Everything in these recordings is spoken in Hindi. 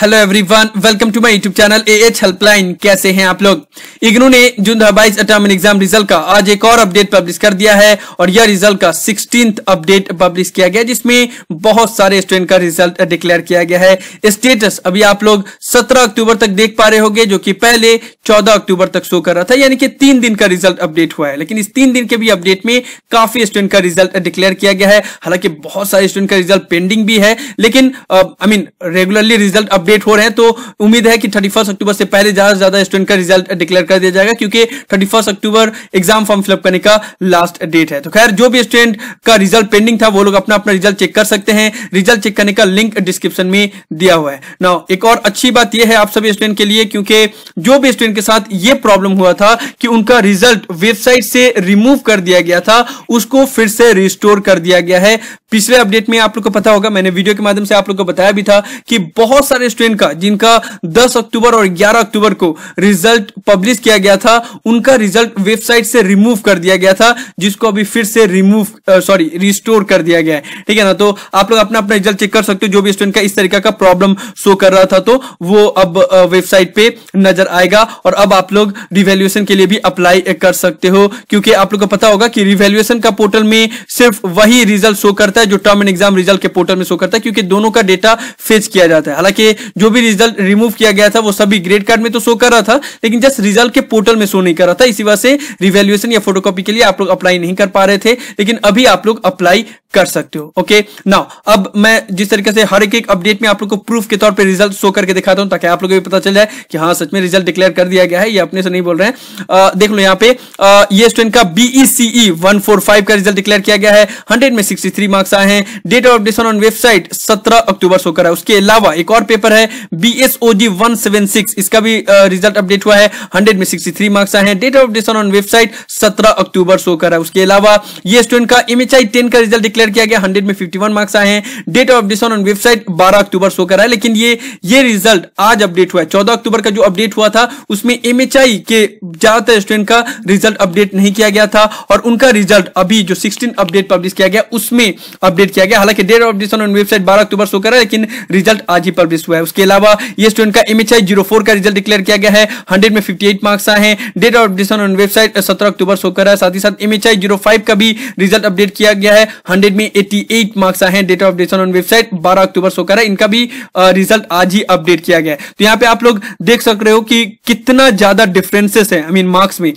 Hello everyone welcome to my YouTube channel A H helpline कैसे हैं आप लोग इग्नू ने जून दो बाईस अटामिक एग्जाम रिजल्ट का आज एक और अपडेट पब्लिश कर दिया है और यह रिजल्ट का सिक्सटीन अपडेट पब्लिश किया गया जिसमें बहुत सारे स्टूडेंट का रिजल्ट डिक्लेयर किया गया है स्टेटस अभी आप लोग सत्रह अक्टूबर तक देख पा रहे हो जो की पहले चौदह अक्टूबर तक शो कर रहा था यानी कि तीन दिन का रिजल्ट अपडेट हुआ है लेकिन इस तीन दिन के भी अपडेट में काफी स्टूडेंट का रिजल्ट डिक्लेयर किया गया है हालांकि बहुत सारे स्टूडेंट का रिजल्ट पेंडिंग भी है लेकिन I mean regularly result update हो रहे हैं तो उम्मीद है कि थर्टी अक्टूबर से पहले ज्यादा से ज्यादा स्टूडेंट का रिजल्ट डिक्लेयर कर दिया जाएगा क्योंकि thirty October exam form fill up करने का लास्ट डेट है तो खैर जो भी स्टूडेंट का रिजल्ट पेंडिंग था वो लोग अपना अपना रिजल्ट चेक कर सकते हैं रिजल्ट चेक करने का लिंक डिस्क्रिप्शन में दिया हुआ है ना एक और अच्छी बात यह है आप सभी स्टूडेंट के लिए क्योंकि जो भी स्टूडेंट के साथ ये प्रॉब्लम हुआ था कि उनका रिजल्ट वेबसाइट से रिमूव कर दिया गया था उसको फिर से रिस्टोर कर दिया गया है पिछले अपडेट में आप लोग को पता होगा मैंने वीडियो के माध्यम से आप लोग को बताया भी था कि बहुत सारे स्टूडेंट का जिनका 10 अक्टूबर और 11 अक्टूबर को रिजल्ट पब्लिश किया गया था उनका रिजल्ट वेबसाइट से रिमूव कर दिया गया था जिसको अभी फिर से रिमूव सॉरी रिस्टोर कर दिया गया है ठीक है ना तो आप लोग अपना अपना रिजल्ट चेक कर सकते हो जो भी स्टूडेंट का इस तरीका का प्रॉब्लम शो कर रहा था तो वो अब वेबसाइट पे नजर आएगा और अब आप लोग रिवेल्युएशन के लिए भी अप्लाई कर सकते हो क्योंकि आप लोग को पता होगा कि रिवेल्युएशन का पोर्टल में सिर्फ वही रिजल्ट शो करता है जो टर्म एंड एग्जाम रिजल्ट के पोर्टल में शो करता है क्योंकि दोनों का डेटा फेच किया जाता है हालांकि जो भी रिजल्ट रिमूव किया गया था वो सभी ग्रेड कार्ड में तो शो कर रहा था लेकिन जस्ट रिजल्ट के पोर्टल में शो नहीं कर रहा था इसी वजह से रिवेल्युएशन या फोटो के लिए आप लोग अप्लाई नहीं कर पा रहे थे लेकिन अभी आप लोग अप्लाई कर सकते हो ओके नाउ अब मैं जिस तरीके से हर एक अपडेट में आप लोग को प्रूफ के तौर पर रिजल्ट शो करके दिखाता हूं ताकि आप लोग को पता चल जाए कि हाँ सच में रिजल्ट डिक्लेयर कर दिया गया है ये अपने से नहीं बोल रहे हैं देख लो यहाँ पे ये स्टूडेंट का बीई वन फोर फाइव का रिजल्ट डिक्लेयर किया गया है हंड्रेड में सिक्सटी मार्क्स आए हैं date of updation on website सत्रह अक्टूबर शो करा है उसके अलावा एक और पेपर है B S O G one seven six इसका भी रिजल्ट अपडेट हुआ है हंड्रेड में सिक्सटी थ्री मार्क्स आए हैं date of decision on website सत्रह अक्टूबर शो कर रहा है उसके अलावा ये स्टूडेंट का एम एच आई टेन का रिजल्ट डिक्लेयर किया गया हंड्रेड में फिफ्टी वन मार्क्स आए हैं date of decision on website बारह अक्टूबर शो कर रहा है लेकिन ये ये रिजल्ट आज अपडेट हुआ है चौदह अक्टूबर का जो अपडेट हुआ था उसमें एम एच आई के ज्यादातर स्टूडेंट का रिजल्ट अपडेट नहीं किया गया था और उनका रिजल्ट अभी जो सिक्सटीन अपडेट पब्लिश किया गया उसमें अपडेट किया गया हालांकि date of decision on website बारह अक्टूबर शो कर रहा है लेकिन रिजल्ट आज ही पब्लिश हुआ है उसके अलावा ये स्टूडेंट का एमएचआई आई जीरो फोर का रिजल्ट डिक्लेयर किया गया है हंड्रेड में फिफ्टी एट मार्क्स आए हैं date of updation on website सत्रह अक्टूबर शो कर रहा है साथ ही साथ एमएच आई जीरो फाइव का भी रिजल्ट अपडेट किया गया है हंड्रेड में एट्टी एट मार्क्स आए हैं date of updation on website बारह अक्टूबर शो कर रहा है इनका भी रिजल्ट आज ही अपडेट किया गया है तो यहाँ पे आप लोग देख सक रहे हो कि कितना ज्यादा डिफरेंसेस है आई मीन मार्क्स में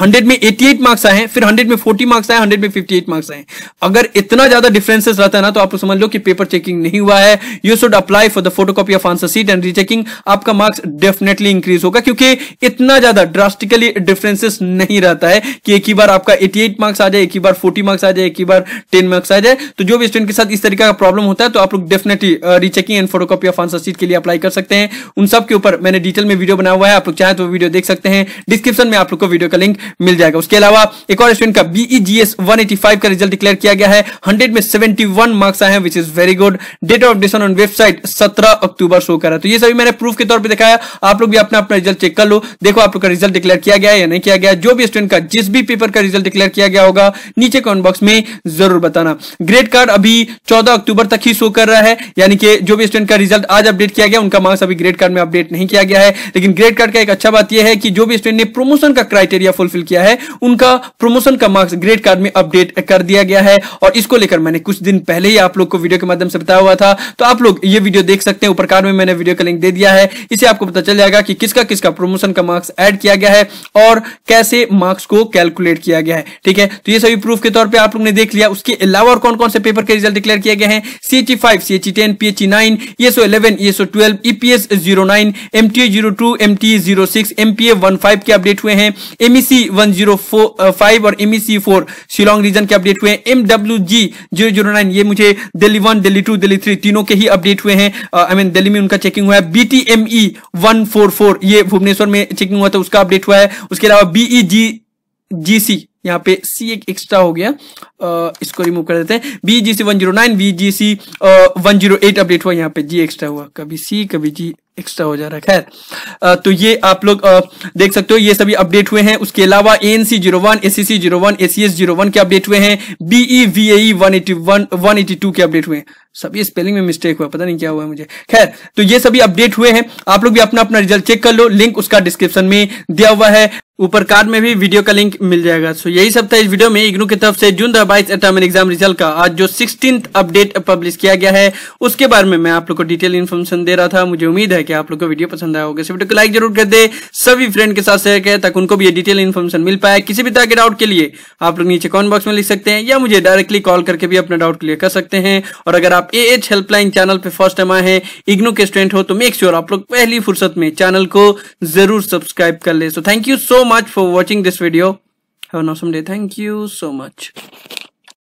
हंड्रेड में एटी एट मार्क्स आए फिर हंड्रेड में फोर्टी मार्क्स आए हंड्रेड में फिफ्टी एट मार्क्स आए अगर इतना ज्यादा डिफरेंसेस रहता है ना तो आप समझ लो कि पेपर चेकिंग नहीं हुआ है you should apply for the photo copy of answer sheet and rechecking आपका मार्क्स डेफिनेटली इंक्रीज होगा क्योंकि इतना ज्यादा ड्रास्टिकली डिफरेंसेस नहीं रहता है कि एक ही बार आपका एटी एट मार्क्स आ जाए एक ही बार फोर्टी मार्क्स आ जाए एक ही बार टेन मार्क्स आ जाए तो जो भी स्टूडेंट के साथ इस तरीके का प्रॉब्लम होता है तो आप लोग definitely rechecking and photo copy of answer sheet के लिए अप्लाई कर सकते हैं उन सब के ऊपर मैंने डिटेल में वीडियो बनाया हुआ है आप लोग चाहे तो वीडियो देख सकते हैं डिस्क्रिप्शन में आप लोग को वीडियो का लिंक मिल जाएगा उसके अलावा एक और स्टूडेंट का BE G S one eighty five का रिजल्ट डिक्लेयर किया गया है हंड्रेड में सेवेंटी वन मार्क्स आए हैं which is very good date of decision on website सत्रह अक्टूबर शो करा तो ये सभी मैंने प्रूफ के तौर पर दिखाया आप लोग भी अपना अपना रिजल्ट चेक कर लो देखो आप लोग का रिजल्ट डिक्लेयर किया गया या नहीं किया गया जो भी स्टूडेंट का जिस भी पेपर का रिजल्ट डिक्लेयर किया गया होगा नीचे कॉमेंट बॉक्स में जरूर बताना ग्रेड कार्ड अभी चौदह अक्टूबर तक ही शो कर रहा है यानी कि जो भी स्टूडेंट का रिजल्ट आज अपडेट किया गया उनका मार्क्स अभी ग्रेड कार्ड में अपडेट नहीं किया गया है लेकिन ग्रेड कार्ड का एक अच्छा बात यह है कि जो भी स्टूडेंट ने प्रमोशन का क्राइटेरिया फुल फुलफिल किया है उनका प्रमोशन का मार्क्स ग्रेड कार्ड में अपडेट कर दिया गया है और इसको लेकर मैंने कुछ दिन पहले ही आप लोग को वीडियो के माध्यम से बताया हुआ था तो आप लोग ये वीडियो देख सकते हैं ऊपर कार्ड में मैंने वीडियो का लिंक दे दिया है इसे आपको पता चल जाएगा कि किसका किसका प्रमोशन का मार्क्स एड किया गया है और कैसे मार्क्स को कैलकुलेट किया गया है ठीक है तो ये सभी प्रूफ के तौर पर आप लोग ने देख लिया उसके अलावा और कौन कौन से पेपर के रिजल्ट डिक्लेयर किया गया है C H five C H ten P H nine ये इलेवन ये twelve EPS zero nine M T zero two M T zero six M P A one five के अपडेट हुए हैं एमईसी फाइव e uh, और M E four Shillong region के अपडेट हुए M W G zero zero nine ये मुझे Delhi one Delhi two Delhi three तीनों के ही अपडेट हुए हैं आई uh, मीन दिल्ली में उनका चेकिंग हुआ है B T M E one four four ये भुवनेश्वर में चेकिंग हुआ था उसका अपडेट हुआ है उसके अलावा बीई जी जी सी यहाँ पे सी एक एक्स्ट्रा हो गया आ, इसको रिमूव कर देते हैं B G C one zero nine B G C one zero eight update हुआ यहाँ पे जी एक्स्ट्रा हुआ कभी सी कभी जी एक्स्ट्रा हो जा रहा है खैर तो ये आप लोग देख सकते हो ये सभी अपडेट हुए हैं उसके अलावा A N C zero one A C C zero one A C S zero one के अपडेट हुए हैं BE V A one eighty one one eighty two के अपडेट हुए हैं सभी स्पेलिंग में मिस्टेक हुआ पता नहीं क्या हुआ मुझे खैर तो ये सभी अपडेट हुए हैं आप लोग भी अपना अपना रिजल्ट चेक कर लो लिंक उसका डिस्क्रिप्शन में दिया हुआ है ऊपर कार्ड में भी वीडियो का लिंक मिल जाएगा सो यही सब था इस वीडियो में इग्नू की तरफ से जून दो बाईस एटॉमिक एग्जाम रिजल्ट का आज जो सिक्सटीन अपडेट पब्लिश किया गया है उसके बारे में मैं आप लोग को डिटेल इन्फॉर्मेशन दे रहा था मुझे उम्मीद है कि आप लोग को वीडियो पसंद आया होगा इस वीडियो को लाइक जरूर कर दे सभी फ्रेंड के साथ शेयर करें ताकि उनको भी ये डिटेल इन्फॉर्मेशन मिल पाए किसी भी तरह के डाउट के लिए आप लोग नीचे कॉमेंट बॉक्स में लिख सकते हैं या मुझे डायरेक्टली कॉल करके भी अपना डाउट क्लियर कर सकते हैं और अगर आप ए एच हेल्पलाइन चैनल पर फर्स्ट टाइम आए हैं इग्नू के स्टूडेंट हो तो मेक श्योर आप लोग पहली फुर्सत में चैनल को जरूर सब्सक्राइब कर ले so thank you so much for watching this video. Have an awesome day. Thank you so much.